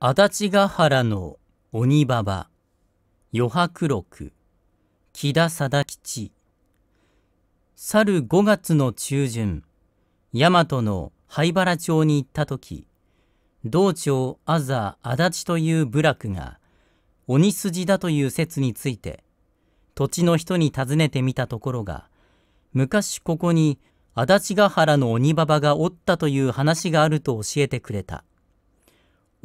足立ヶ原の鬼婆バ余白録木田貞吉去る5月の中旬大和の灰原町に行った時道長阿ざ足立という部落が鬼筋だという説について土地の人に尋ねてみたところが昔ここに足立ヶ原の鬼婆がおったという話があると教えてくれた。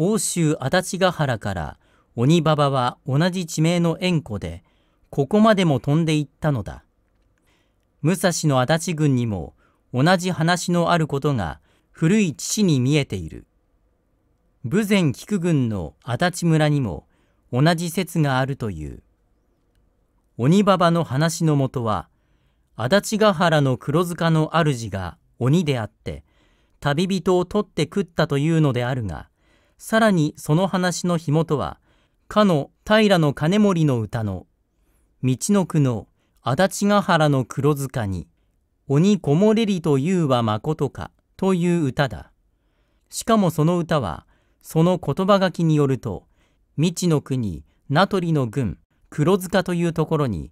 奥州足立ヶ原から鬼馬場は同じ地名の縁故で、ここまでも飛んでいったのだ。武蔵の足立軍にも同じ話のあることが古い父に見えている。武前菊軍の足立村にも同じ説があるという。鬼馬場の話のもとは、足立ヶ原の黒塚の主が鬼であって、旅人を取って食ったというのであるが、さらにその話の紐とは、かの平の金森の歌の、道の句の足立ヶ原の黒塚に、鬼こもれりというはまことかという歌だ。しかもその歌は、その言葉書きによると、未知の国、名取の軍、黒塚というところに、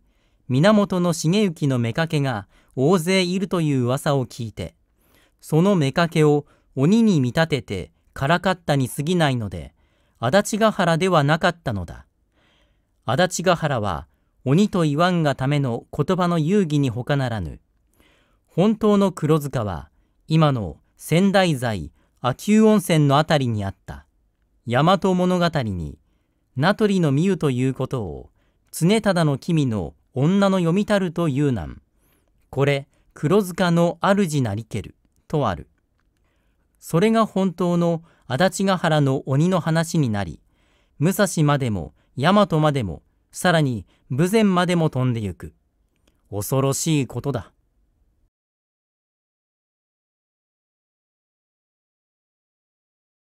源重行の妾が大勢いるという噂を聞いて、その妾を鬼に見立ててからかったに過ぎないので、足立ヶ原ではなかったのだ。足立ヶ原は、鬼と言わんがための言葉の遊戯に他ならぬ。本当の黒塚は、今の仙台在秋保温泉のあたりにあった、大和物語に、名取の美羽ということを、常忠の君の女の読みたるというなん。これ、黒塚の主なりける、とある。それが本当の足立ヶ原の鬼の話になり、武蔵までも大和までも、さらに武前までも飛んでゆく。恐ろしいことだ。